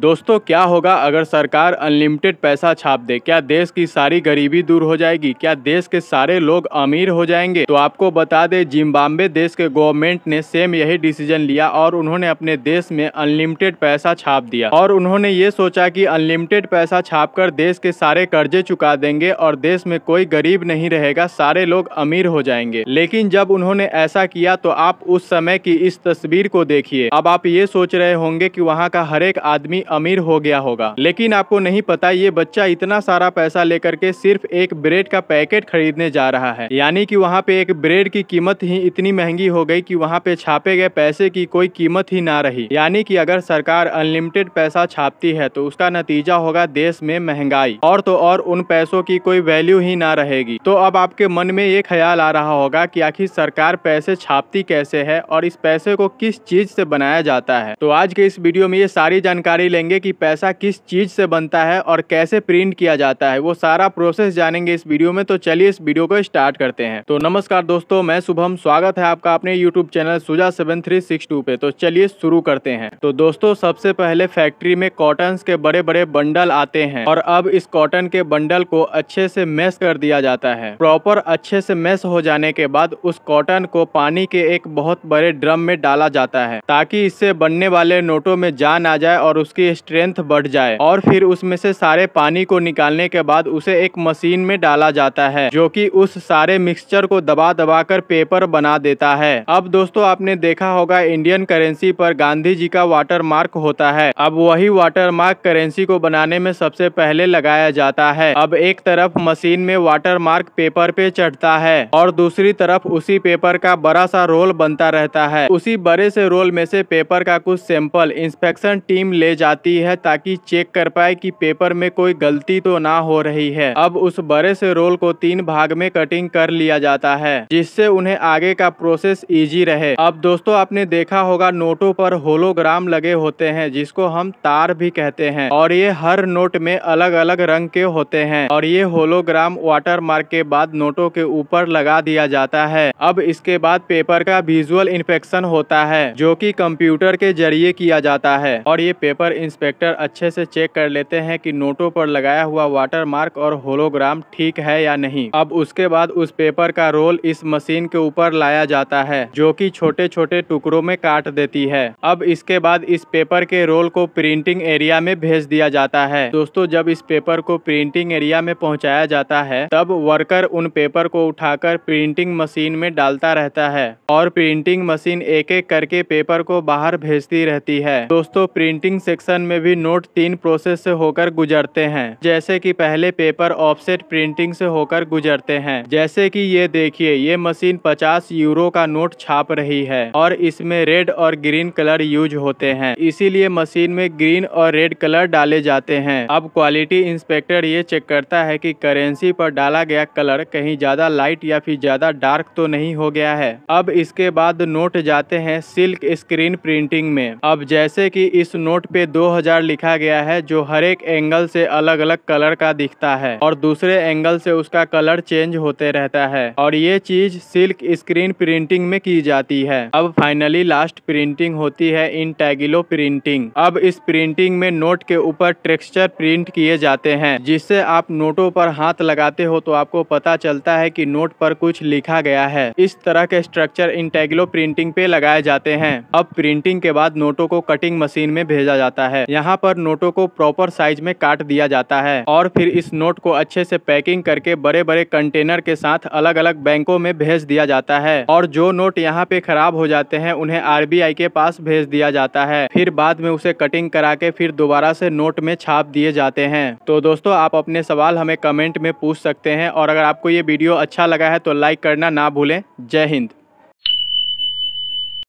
दोस्तों क्या होगा अगर सरकार अनलिमिटेड पैसा छाप दे क्या देश की सारी गरीबी दूर हो जाएगी क्या देश के सारे लोग अमीर हो जाएंगे तो आपको बता दे जिम्बाब्वे देश के गवर्नमेंट ने सेम यही डिसीजन लिया और उन्होंने अपने देश में अनलिमिटेड पैसा छाप दिया और उन्होंने ये सोचा की अनलिमिटेड पैसा छाप कर देश के सारे कर्जे चुका देंगे और देश में कोई गरीब नहीं रहेगा सारे लोग अमीर हो जाएंगे लेकिन जब उन्होंने ऐसा किया तो आप उस समय की इस तस्वीर को देखिए अब आप ये सोच रहे होंगे की वहाँ का हर एक आदमी अमीर हो गया होगा लेकिन आपको नहीं पता ये बच्चा इतना सारा पैसा लेकर के सिर्फ एक ब्रेड का पैकेट खरीदने जा रहा है यानी कि वहाँ पे एक ब्रेड की कीमत ही इतनी महंगी हो गई कि वहाँ पे छापे गए पैसे की कोई कीमत ही ना रही यानी कि अगर सरकार अनलिमिटेड पैसा छापती है तो उसका नतीजा होगा देश में महंगाई और तो और उन पैसों की कोई वैल्यू ही ना रहेगी तो अब आपके मन में ये ख्याल आ रहा होगा की आखिर सरकार पैसे छापती कैसे है और इस पैसे को किस चीज से बनाया जाता है तो आज के इस वीडियो में ये सारी जानकारी ले देंगे कि पैसा किस चीज़ से बनता है और कैसे प्रिंट किया जाता है वो सारा प्रोसेस जानेंगे इस वीडियो में तो चलिए इस वीडियो को स्टार्ट करते हैं तो नमस्कार दोस्तों मैं शुभम स्वागत है आपका अपने यूट्यूब चैनल सुजा सेवन पे तो चलिए शुरू करते हैं तो दोस्तों सबसे पहले फैक्ट्री में कॉटन के बड़े बड़े बंडल आते हैं और अब इस कॉटन के बंडल को अच्छे से मैस कर दिया जाता है प्रॉपर अच्छे से मैस हो जाने के बाद उस कॉटन को पानी के एक बहुत बड़े ड्रम में डाला जाता है ताकि इससे बनने वाले नोटों में जान आ जाए और उसकी स्ट्रेंथ बढ़ जाए और फिर उसमें से सारे पानी को निकालने के बाद उसे एक मशीन में डाला जाता है जो कि उस सारे मिक्सचर को दबा दबा कर पेपर बना देता है अब दोस्तों आपने देखा होगा इंडियन करेंसी पर गांधी जी का वाटर मार्क होता है अब वही वाटर मार्क करेंसी को बनाने में सबसे पहले लगाया जाता है अब एक तरफ मशीन में वाटर मार्क पेपर पे चढ़ता है और दूसरी तरफ उसी पेपर का बड़ा सा रोल बनता रहता है उसी बड़े से रोल में से पेपर का कुछ सैंपल इंस्पेक्शन टीम ले जाती जाती है ताकि चेक कर पाए कि पेपर में कोई गलती तो ना हो रही है अब उस बड़े से रोल को तीन भाग में कटिंग कर लिया जाता है जिससे उन्हें आगे का प्रोसेस इजी रहे अब दोस्तों आपने देखा होगा नोटों पर होलोग्राम लगे होते हैं जिसको हम तार भी कहते हैं और ये हर नोट में अलग अलग रंग के होते हैं और ये होलोग्राम वाटर मार्क के बाद नोटों के ऊपर लगा दिया जाता है अब इसके बाद पेपर का विजुअल इन्फेक्शन होता है जो कि कंप्यूटर के जरिए किया जाता है और ये पेपर इंस्पेक्टर अच्छे से चेक कर लेते हैं कि नोटों पर लगाया हुआ वाटर मार्क और होलोग्राम ठीक है या नहीं अब उसके बाद उस पेपर का रोल इस मशीन के ऊपर लाया जाता है जो कि छोटे छोटे टुकड़ों में काट देती है अब इसके बाद इस पेपर के रोल को प्रिंटिंग एरिया में भेज दिया जाता है दोस्तों जब इस पेपर को प्रिंटिंग एरिया में पहुँचाया जाता है तब वर्कर उन पेपर को उठाकर प्रिंटिंग मशीन में डालता रहता है और प्रिंटिंग मशीन एक एक करके पेपर को बाहर भेजती रहती है दोस्तों प्रिंटिंग सेक्शन सेक्शन में भी नोट तीन प्रोसेस से होकर गुजरते हैं जैसे कि पहले पेपर ऑफसेट प्रिंटिंग से होकर गुजरते हैं जैसे कि ये देखिए ये मशीन 50 यूरो का नोट छाप रही है और इसमें रेड और ग्रीन कलर यूज होते हैं इसीलिए मशीन में ग्रीन और रेड कलर डाले जाते हैं अब क्वालिटी इंस्पेक्टर ये चेक करता है की करेंसी पर डाला गया कलर कहीं ज्यादा लाइट या फिर ज्यादा डार्क तो नहीं हो गया है अब इसके बाद नोट जाते हैं सिल्क स्क्रीन प्रिंटिंग में अब जैसे कि इस नोट पे दो 2000 लिखा गया है जो हर एक एंगल से अलग अलग कलर का दिखता है और दूसरे एंगल से उसका कलर चेंज होते रहता है और ये चीज सिल्क स्क्रीन प्रिंटिंग में की जाती है अब फाइनली लास्ट प्रिंटिंग होती है इन टैगिलो प्रिंटिंग अब इस प्रिंटिंग में नोट के ऊपर टेक्सचर प्रिंट किए जाते हैं जिससे आप नोटों पर हाथ लगाते हो तो आपको पता चलता है कि नोट पर कुछ लिखा गया है इस तरह के स्ट्रक्चर इन टैगिलो प्रिंटिंग पे लगाए जाते हैं अब प्रिंटिंग के बाद नोटों को कटिंग मशीन में भेजा जाता है है यहाँ पर नोटों को प्रॉपर साइज में काट दिया जाता है और फिर इस नोट को अच्छे से पैकिंग करके बड़े बड़े कंटेनर के साथ अलग अलग बैंकों में भेज दिया जाता है और जो नोट यहाँ पे खराब हो जाते हैं उन्हें आर के पास भेज दिया जाता है फिर बाद में उसे कटिंग करा के फिर दोबारा से नोट में छाप दिए जाते हैं तो दोस्तों आप अपने सवाल हमें कमेंट में पूछ सकते हैं और अगर आपको ये वीडियो अच्छा लगा है तो लाइक करना ना भूलें जय हिंद